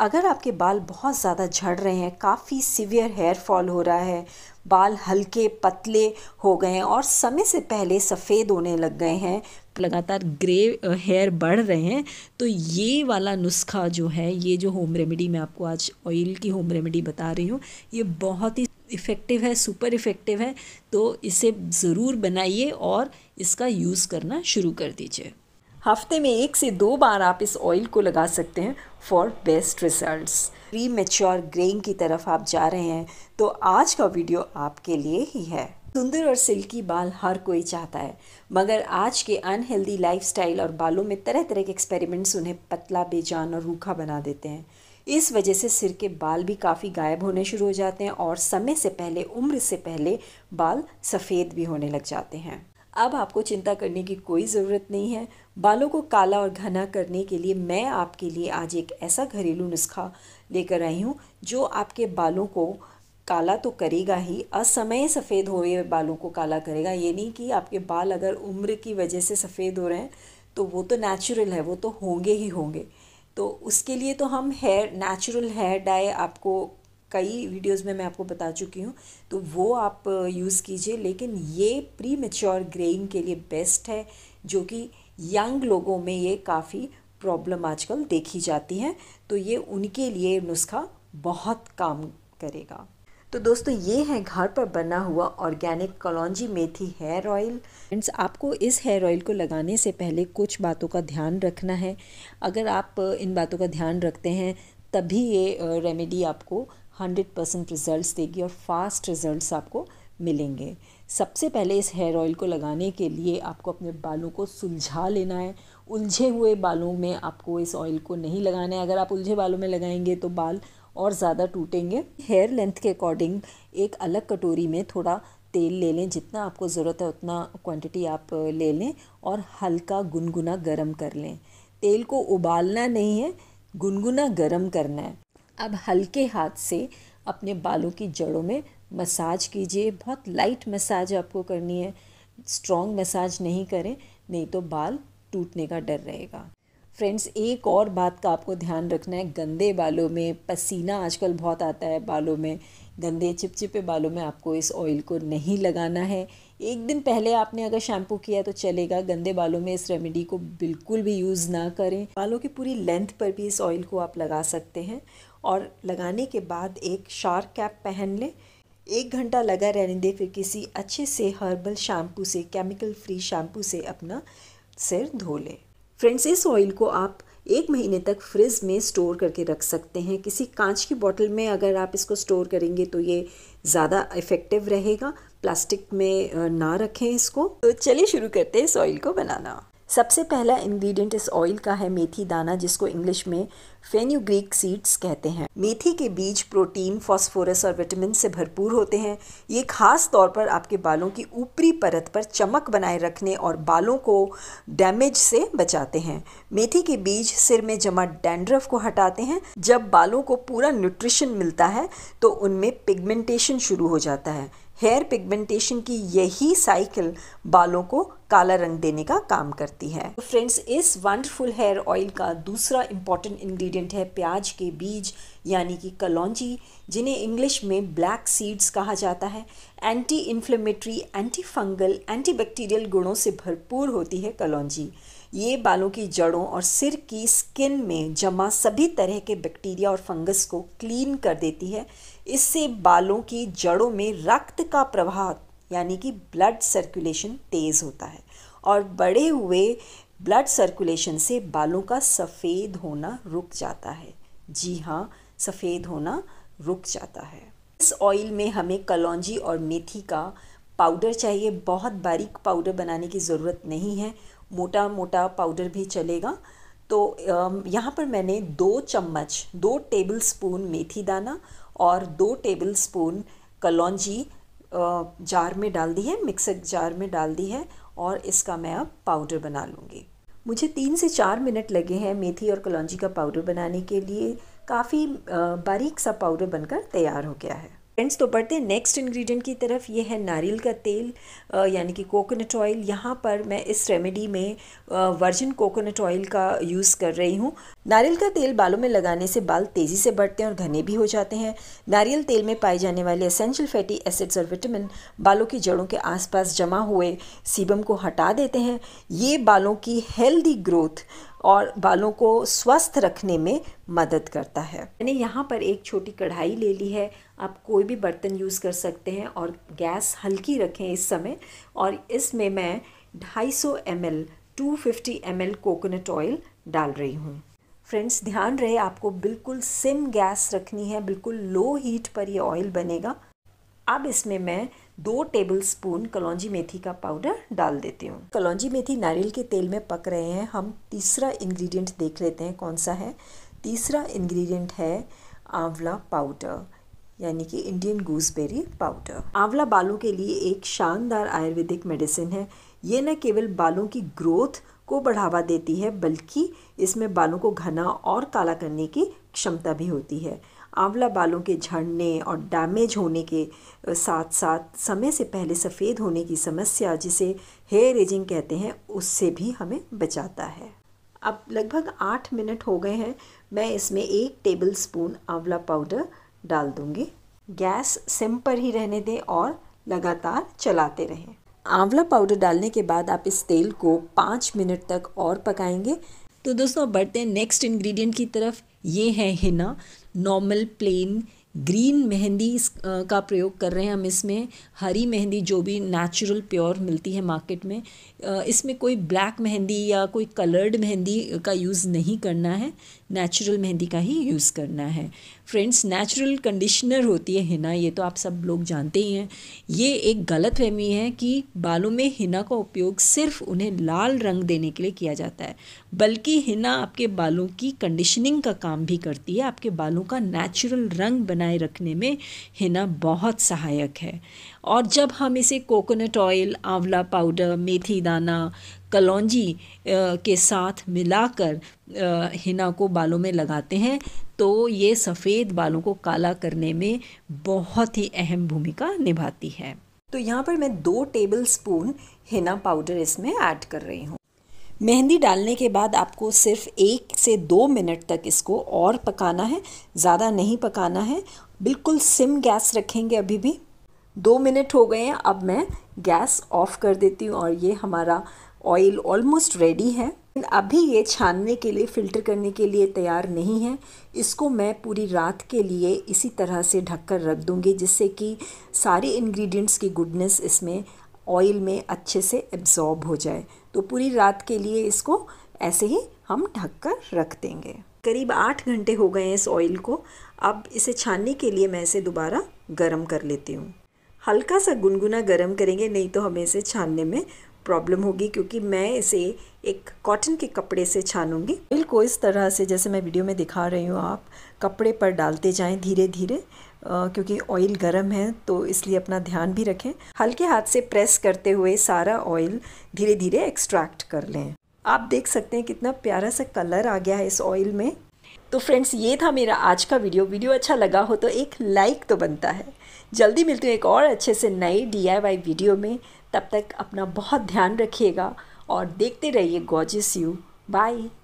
अगर आपके बाल बहुत ज़्यादा झड़ रहे हैं काफ़ी सीवियर हेयर फॉल हो रहा है बाल हल्के पतले हो गए हैं और समय से पहले सफ़ेद होने लग गए हैं लगातार ग्रे हेयर बढ़ रहे हैं तो ये वाला नुस्खा जो है ये जो होम रेमेडी मैं आपको आज ऑयल की होम रेमेडी बता रही हूँ ये बहुत ही इफ़ेक्टिव है सुपर इफ़ेक्टिव है तो इसे ज़रूर बनाइए और इसका यूज़ करना शुरू कर दीजिए हफ्ते में एक से दो बार आप इस ऑयल को लगा सकते हैं for best results premature grain की तरफ आप जा रहे हैं तो आज का वीडियो आपके लिए ही है सुंदर और सिल्की बाल हर कोई चाहता है मगर आज के अनहेल्दी लाइफ और बालों में तरह तरह के एक्सपेरिमेंट्स उन्हें पतला बेजान और रूखा बना देते हैं इस वजह से सिर के बाल भी काफ़ी गायब होने शुरू हो जाते हैं और समय से पहले उम्र से पहले बाल सफ़ेद भी होने लग जाते हैं अब आपको चिंता करने की कोई ज़रूरत नहीं है बालों को काला और घना करने के लिए मैं आपके लिए आज एक ऐसा घरेलू नुस्खा लेकर आई हूँ जो आपके बालों को काला तो करेगा ही असमय सफ़ेद हो रहे बालों को काला करेगा ये नहीं कि आपके बाल अगर उम्र की वजह से सफ़ेद हो रहे हैं तो वो तो नेचुरल है वो तो होंगे ही होंगे तो उसके लिए तो हम हेयर नेचुरल हेयर डाई आपको कई वीडियोस में मैं आपको बता चुकी हूँ तो वो आप यूज़ कीजिए लेकिन ये प्री मेच्योर ग्रेइंग के लिए बेस्ट है जो कि यंग लोगों में ये काफ़ी प्रॉब्लम आजकल देखी जाती है तो ये उनके लिए नुस्खा बहुत काम करेगा तो दोस्तों ये है घर पर बना हुआ ऑर्गेनिक कलौजी मेथी हेयर ऑयल फ्रेंड्स आपको इस हेयर ऑयल को लगाने से पहले कुछ बातों का ध्यान रखना है अगर आप इन बातों का ध्यान रखते हैं तभी ये रेमेडी आपको हंड्रेड परसेंट रिज़ल्ट देगी और फास्ट रिज़ल्ट आपको मिलेंगे सबसे पहले इस हेयर ऑयल को लगाने के लिए आपको अपने बालों को सुलझा लेना है उलझे हुए बालों में आपको इस ऑयल को नहीं लगाना है अगर आप उलझे बालों में लगाएंगे तो बाल और ज़्यादा टूटेंगे हेयर लेंथ के अकॉर्डिंग एक अलग कटोरी में थोड़ा तेल ले लें जितना आपको ज़रूरत है उतना क्वांटिटी आप ले लें और हल्का गुनगुना गरम कर लें तेल को उबालना नहीं है गुनगुना गरम करना है अब हल्के हाथ से अपने बालों की जड़ों में मसाज कीजिए बहुत लाइट मसाज आपको करनी है स्ट्रॉन्ग मसाज नहीं करें नहीं तो बाल टूटने का डर रहेगा फ्रेंड्स एक और बात का आपको ध्यान रखना है गंदे बालों में पसीना आजकल बहुत आता है बालों में गंदे चिपचिपे बालों में आपको इस ऑयल को नहीं लगाना है एक दिन पहले आपने अगर शैम्पू किया तो चलेगा गंदे बालों में इस रेमेडी को बिल्कुल भी यूज़ ना करें बालों की पूरी लेंथ पर भी इस ऑयल को आप लगा सकते हैं और लगाने के बाद एक शार्क कैप पहन लें एक घंटा लगा रहने दें फिर किसी अच्छे से हर्बल शैम्पू से केमिकल फ्री शैम्पू से अपना सिर धो लें फ्रेंड्स इस ऑयल को आप एक महीने तक फ्रिज में स्टोर करके रख सकते हैं किसी कांच की बोतल में अगर आप इसको स्टोर करेंगे तो ये ज़्यादा इफ़ेक्टिव रहेगा प्लास्टिक में ना रखें इसको तो चलिए शुरू करते हैं इस ऑयल को बनाना सबसे पहला इंग्रेडिएंट इस ऑयल का है मेथी दाना जिसको इंग्लिश में फेन्यूग्रीक सीड्स कहते हैं मेथी के बीज प्रोटीन फास्फोरस और विटामिन से भरपूर होते हैं ये खास तौर पर आपके बालों की ऊपरी परत पर चमक बनाए रखने और बालों को डैमेज से बचाते हैं मेथी के बीज सिर में जमा डैंड्रफ को हटाते हैं जब बालों को पूरा न्यूट्रिशन मिलता है तो उनमें पिगमेंटेशन शुरू हो जाता है हेयर पिगमेंटेशन की यही साइकिल बालों को काला रंग देने का काम करती है तो फ्रेंड्स इस वंडरफुल हेयर ऑयल का दूसरा इम्पॉर्टेंट इंग्रेडिएंट है प्याज के बीज यानी कि कलौजी जिन्हें इंग्लिश में ब्लैक सीड्स कहा जाता है anti inflammatory anti fungal anti bacterial गुणों से भरपूर होती है कलौजी ये बालों की जड़ों और सिर की स्किन में जमा सभी तरह के बैक्टीरिया और फंगस को क्लीन कर देती है इससे बालों की जड़ों में रक्त का प्रवाह यानी कि ब्लड सर्कुलेशन तेज़ होता है और बढ़े हुए ब्लड सर्कुलेशन से बालों का सफ़ेद होना रुक जाता है जी हाँ सफ़ेद होना रुक जाता है इस ऑयल में हमें कलौजी और मेथी का पाउडर चाहिए बहुत बारीक पाउडर बनाने की ज़रूरत नहीं है मोटा मोटा पाउडर भी चलेगा तो यहाँ पर मैंने दो चम्मच दो टेबल स्पून मेथी दाना और दो टेबल स्पून कलौजी जार में डाल दी है मिक्सर जार में डाल दी है और इसका मैं अब पाउडर बना लूँगी मुझे तीन से चार मिनट लगे हैं मेथी और कलौजी का पाउडर बनाने के लिए काफ़ी बारीक सा पाउडर बनकर तैयार हो गया है फ्रेंड्स तो बढ़ते नेक्स्ट इंग्रेडिएंट की तरफ ये है नारियल का तेल यानी कि कोकोनट ऑयल यहाँ पर मैं इस रेमेडी में वर्जिन कोकोनट ऑयल का यूज़ कर रही हूँ नारियल का तेल बालों में लगाने से बाल तेज़ी से बढ़ते हैं और घने भी हो जाते हैं नारियल तेल में पाए जाने वाले असेंशियल फैटी एसिड्स और विटामिन बालों की जड़ों के आसपास जमा हुए सीबम को हटा देते हैं ये बालों की हेल्दी ग्रोथ और बालों को स्वस्थ रखने में मदद करता है मैंने यहाँ पर एक छोटी कढ़ाई ले ली है आप कोई भी बर्तन यूज़ कर सकते हैं और गैस हल्की रखें इस समय और इसमें मैं 250 सौ एम एल टू कोकोनट ऑयल डाल रही हूँ फ्रेंड्स ध्यान रहे आपको बिल्कुल सिम गैस रखनी है बिल्कुल लो हीट पर ये ऑयल बनेगा अब इसमें मैं दो टेबलस्पून कलौजी मेथी का पाउडर डाल देती हूँ कलौंजी मेथी नारियल के तेल में पक रहे हैं हम तीसरा इंग्रेडिएंट देख लेते हैं कौन सा है तीसरा इंग्रेडिएंट है आंवला पाउडर यानी कि इंडियन गूसबेरी पाउडर आंवला बालों के लिए एक शानदार आयुर्वेदिक मेडिसिन है ये न केवल बालों की ग्रोथ को बढ़ावा देती है बल्कि इसमें बालों को घना और काला करने की क्षमता भी होती है आंवला बालों के झड़ने और डैमेज होने के साथ साथ समय से पहले सफ़ेद होने की समस्या जिसे हेयर एजिंग कहते हैं उससे भी हमें बचाता है अब लगभग आठ मिनट हो गए हैं मैं इसमें एक टेबल स्पून आंवला पाउडर डाल दूँगी गैस सिम पर ही रहने दें और लगातार चलाते रहें आंवला पाउडर डालने के बाद आप इस तेल को पाँच मिनट तक और पकाएंगे तो दोस्तों अब बढ़ते हैं नेक्स्ट इंग्रेडिएंट की तरफ ये है henna normal plain green mehndi का प्रयोग कर रहे हैं हम इसमें हरी मेहंदी जो भी नेचुरल प्योर मिलती है मार्केट में इसमें कोई ब्लैक मेहंदी या कोई कलर्ड मेहंदी का यूज़ नहीं करना है नेचुरल मेहंदी का ही यूज़ करना है फ्रेंड्स नेचुरल कंडीशनर होती है हिना ये तो आप सब लोग जानते ही हैं ये एक गलत फहमी है कि बालों में हिना का उपयोग सिर्फ उन्हें लाल रंग देने के लिए किया जाता है बल्कि हिना आपके बालों की कंडीशनिंग का काम भी करती है आपके बालों का नेचुरल रंग बनाए रखने में हिना बहुत सहायक है और जब हम इसे कोकोनट ऑयल आंवला पाउडर मेथी दाना कलौजी के साथ मिलाकर हिना को बालों में लगाते हैं तो ये सफ़ेद बालों को काला करने में बहुत ही अहम भूमिका निभाती है तो यहाँ पर मैं दो टेबल स्पून हिना पाउडर इसमें ऐड कर रही हूँ मेहंदी डालने के बाद आपको सिर्फ एक से दो मिनट तक इसको और पकाना है ज़्यादा नहीं पकाना है बिल्कुल सिम गैस रखेंगे अभी भी दो मिनट हो गए हैं अब मैं गैस ऑफ कर देती हूँ और ये हमारा ऑयल ऑलमोस्ट रेडी है अभी ये छानने के लिए फ़िल्टर करने के लिए तैयार नहीं है इसको मैं पूरी रात के लिए इसी तरह से ढककर रख दूँगी जिससे कि सारे इंग्रेडिएंट्स की गुडनेस इसमें ऑयल में अच्छे से एब्जॉर्ब हो जाए तो पूरी रात के लिए इसको ऐसे ही हम ढक कर रख देंगे करीब आठ घंटे हो गए हैं इस ऑयल को अब इसे छानने के लिए मैं इसे दोबारा गर्म कर लेती हूँ हल्का सा गुनगुना गर्म करेंगे नहीं तो हमें इसे छानने में प्रॉब्लम होगी क्योंकि मैं इसे एक कॉटन के कपड़े से छानूंगी ऑयल को इस तरह से जैसे मैं वीडियो में दिखा रही हूँ आप कपड़े पर डालते जाएं धीरे धीरे क्योंकि ऑयल गर्म है तो इसलिए अपना ध्यान भी रखें हल्के हाथ से प्रेस करते हुए सारा ऑयल धीरे धीरे एक्सट्रैक्ट कर लें आप देख सकते हैं कितना प्यारा सा कलर आ गया है इस ऑयल में तो फ्रेंड्स ये था मेरा आज का वीडियो वीडियो अच्छा लगा हो तो एक लाइक तो बनता है जल्दी मिलती हूँ एक और अच्छे से नए डी वीडियो में तब तक अपना बहुत ध्यान रखिएगा और देखते रहिए गॉजिस यू बाय